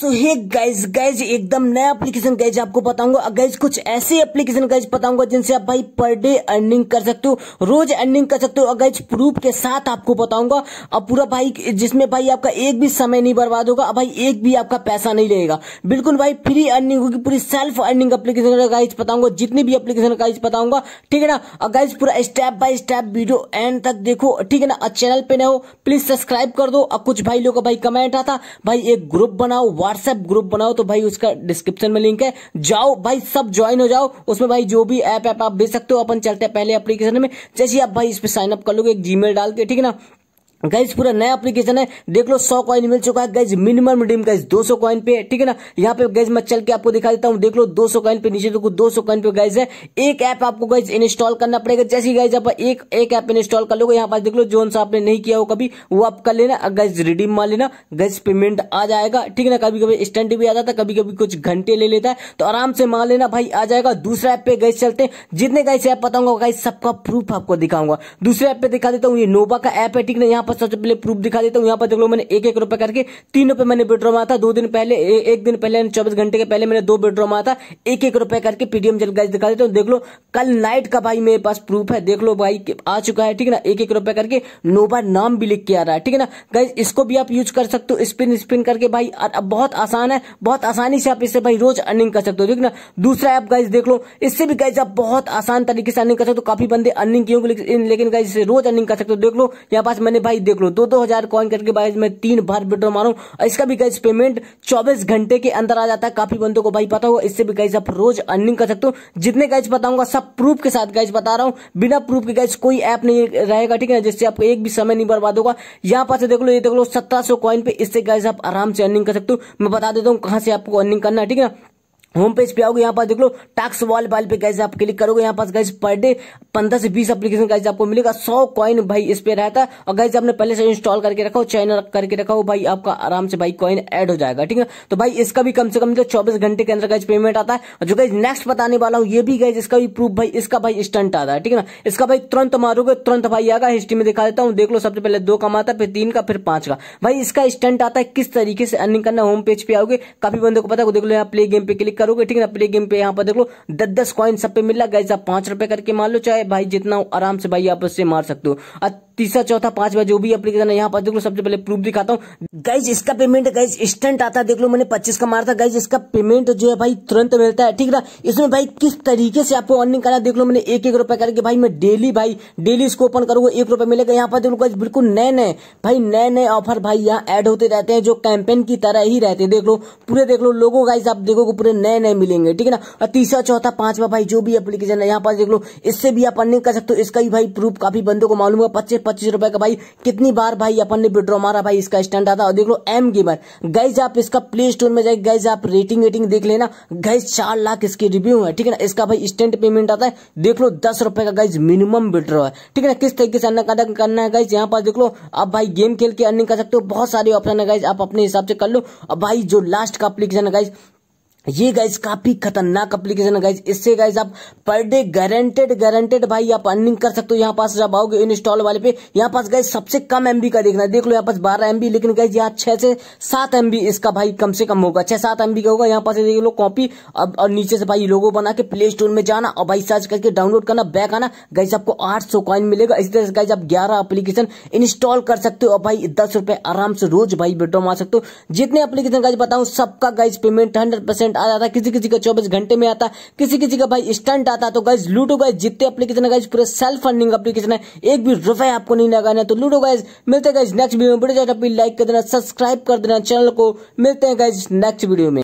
सो hey guys guys एकदम नया application guys आपको बताऊंगा गाइज कुछ ऐसे एप्लीकेशन गाइज बताऊंगा जिनसे आप भाई पर डे अर्निंग कर सकते हो रोज अर्निंग कर सकते हो गाइज प्रूफ के साथ आपको बताऊंगा अब पूरा भाई जिसमें भाई आपका एक भी समय नहीं बर्बाद होगा भाई एक भी आपका पैसा नहीं लेगा बिल्कुल भाई फ्री अर्निंग होगी पूरी सेल्फ अर्निंग एप्लीकेशन गाइज बताऊंगा जितनी भी एप्लीकेशन गाइज बताऊंगा ठीक है ना गाइज पूरा step by step video end तक देखो ठीक है ना चैनल पे ना हो प्लीज सब्सक्राइब कर दो और कुछ भाई लोग का भाई कमेंट आता भाई एक ग्रुप बनाओ व्हाट्सएप ग्रुप बनाओ तो भाई उसका डिस्क्रिप्शन में लिंक है जाओ भाई सब ज्वाइन हो जाओ उसमें भाई जो भी ऐप ऐप आप भेज सकते हो अपन चलते हैं पहले एप्लीकेशन में जैसे आप भाई इस पर साइन अप कर लोगे एक जीमेल डाल के ठीक है ना गाइज पूरा नया एप्लीकेशन है देख लो सौ कॉइन मिल चुका है guys minimum redeem guys 200 coin पे ठीक है ना यहाँ पे गाइज मैं चल के आपको दिखा देता हूँ देख लो 200 कॉइन पे नीचे देखो 200 कॉइन पे गाइज है एक ऐप आपको गाइज इंस्टॉल करना पड़ेगा जैसे ही गाइज आप एक एक ऐप इंस्टॉल कर लो यहाँ पास देख लो जो सा आपने नहीं किया हो कभी वो आप कर लेना गाइज रिडीम मान लेना गाइज पेमेंट आ जाएगा ठीक है ना कभी कभी इंस्टेंट भी आ जाता है कभी कभी कुछ घंटे ले लेता है तो आराम से मान लेना भाई आ जाएगा दूसरा ऐप पे गाइज चलते जितने गाइज ऐप बताऊंगा गाइज सबका प्रूफ आपको दिखाऊंगा दूसरे ऐप पे दिखा देता हूँ ये नोवा का ऐप है ठीक है यहाँ पर सबसे पहले प्रूफ दिखा देता हूँ यहाँ पर देख लो मैंने एक एक रुपए करके तीन रुपए मैंने विड्रॉ मारा था दो दिन पहले ए, एक दिन पहले चौबीस घंटे के पहले मैंने दो विड्रॉ मारा था एक एक रुपए करके पीडीएम जल गैस दिखा देता हूँ देख लो कल नाइट का भाई मेरे पास प्रूफ है देख लो भाई आ चुका है ठीक है ना एक एक रुपए करके नोबा नाम भी लिख के आ रहा है ठीक है ना गैस इसको भी आप यूज कर सकते हो स्पिन स्पिन करके भाई बहुत आसान है बहुत आसानी से आप इससे भाई रोज अर्निंग कर सकते हो ठीक है ना दूसरा ऐप गाइज देख लो इससे भी गाइज आप बहुत आसान तरीके से अर्निंग कर सकते हो काफी बंदे अर्निंग क्यों लेकिन गाइज रोज अर्निंग कर सकते हो देख लो यहाँ पास मैंने भाई देख लो दो दो हजार कॉइन करके भाई मैं तीन बार विड्रॉ मारू इसका भी गाइज पेमेंट चौबीस घंटे के अंदर आ जाता है काफी बंदों को भाई पता होगा इससे भी गाइज आप रोज अर्निंग कर सकते हो जितने गाइज बताऊंगा सब प्रूफ के साथ गाइज बता रहा हूँ बिना प्रूफ के गाइज कोई ऐप नहीं रहेगा ठीक है जिससे आपको एक भी समय नहीं बर्बाद होगा यहाँ पास देख लो ये देख लो सत्रह सौ कॉइन पे इससे गाइज आप आराम से अर्निंग कर सकते हो मैं बता देता हूँ कहाँ से आपको अर्निंग करना है ठीक है होम पेज पे आओगे यहाँ पास देख लो टैक्स वॉल वाल पे गैस आप क्लिक करोगे यहाँ पास गैस पर डे पंद्रह से बीस एप्लीकेशन गैस आपको मिलेगा सौ कॉइन भाई इस पे रहता है और गैस आपने पहले से इंस्टॉल करके हो चैनल करके रखा हो भाई आपका आराम से भाई कॉइन ऐड हो जाएगा ठीक है तो भाई इसका भी कम से कम जो चौबीस घंटे के अंदर गैस पेमेंट आता है जो गैस नेक्स्ट बताने वाला हूँ ये भी गैस इसका भी प्रूफ भाई इसका भाई स्टंट आता है ठीक है ना इसका भाई तुरंत मारोगे तुरंत भाई आगे हिस्ट्री में दिखा देता हूँ देख लो सबसे पहले दो का है फिर तीन का फिर पांच का भाई इसका स्टंट आता है किस तरीके से अर्निंग करना होम पेज पे आओगे काफी बंदों को पता है देख लो यहाँ प्ले गेम पे क्लिक करोगे ठीक है ना प्ले गेम पे यहाँ पर देख लो दस दस कॉइन सब पे मिल रहा आप पांच रुपए करके मान लो चाहे भाई जितना आराम से भाई आप उससे मार सकते हो तीसरा चौथा पांचवा जो भी एप्लीकेशन है यहाँ पर देख लो सबसे पहले प्रूफ दिखाता हूँ गाइज इसका पेमेंट गाइज इंस्टेंट आता है देख लो मैंने पच्चीस का मारा था गाइज इसका पेमेंट जो है भाई तुरंत मिलता है ठीक ना इसमें भाई किस तरीके से आपको अर्निंग करना देख लो मैंने एक एक रुपए करके भाई मैं डेली भाई डेली इसको ओपन करूंगा एक रुपए मिलेगा यहाँ पर देख लो गाइज बिल्कुल नए नए भाई नए नए ऑफर भाई यहाँ एड होते रहते हैं जो कैंपेन की तरह ही रहते हैं देख लो पूरे देख लो लोगो गाइज आप देखोगे पूरे नए नए मिलेंगे ठीक है ना और तीसरा चौथा पांचवा भाई जो भी एप्लीकेशन है यहाँ पर देख लो इससे भी आप अर्निंग कर सकते हो इसका भी भाई प्रूफ काफी बंदों को मालूम होगा पच्चीस पच्चीस रुपए का भाई कितनी बार भाई अपन ने विड्रॉ मारा भाई इसका स्टैंड आता और देख लो एम गेमर गाइज आप इसका प्ले स्टोर में जाए गाइज आप रेटिंग वेटिंग देख लेना गाइज चार लाख इसकी रिव्यू है ठीक है ना इसका भाई स्टैंड पेमेंट आता है देख लो दस रुपए का गाइज मिनिमम विड्रॉ है ठीक है ना किस तरीके से अन्य कदम करना है गाइज यहाँ पर देख लो आप भाई गेम खेल के अर्निंग कर सकते हो बहुत सारे ऑप्शन है गाइज आप अपने हिसाब से कर लो और भाई जो लास्ट का अप्लीकेशन है गाइज ये गाइज काफी खतरनाक एप्लीकेशन है गाइज इससे गाइज आप पर डे गारंटेड गारंटेड भाई आप अर्निंग कर सकते हो यहाँ पास जब आओगे इंस्टॉल वाले पे यहाँ पास गाइज सबसे कम एमबी का देखना देख लो यहाँ पास बारह एमबी लेकिन गाइज यहाँ छह से सात एमबी इसका भाई कम से कम होगा छह सात एमबी का होगा यहाँ पास देख लो कॉपी अब और नीचे से भाई लोगो बना के प्ले स्टोर में जाना और भाई सर्च करके डाउनलोड करना बैक आना गाइज आपको आठ सौ कॉइन मिलेगा इसी तरह से गाइज आप ग्यारह एप्लीकेशन इंस्टॉल कर सकते हो और भाई दस रुपए आराम से रोज भाई विड्रॉ मार सकते हो जितने एप्लीकेशन गाइज बताऊ सबका guys payment hundred percent instant आ जाता किसी किसी का चौबीस घंटे में आता किसी किसी का भाई स्टंट आता तो गाइज लूडो गाइज जितने अपलीकेशन है पूरे सेल्फ फंडिंग अपलीकेशन है एक भी रुपए आपको नहीं लगाना तो लूडो गाइज मिलते हैं गाइज नेक्स्ट वीडियो में वीडियो लाइक कर देना सब्सक्राइब कर देना चैनल को मिलते हैं गाइज नेक्स्ट वीडियो में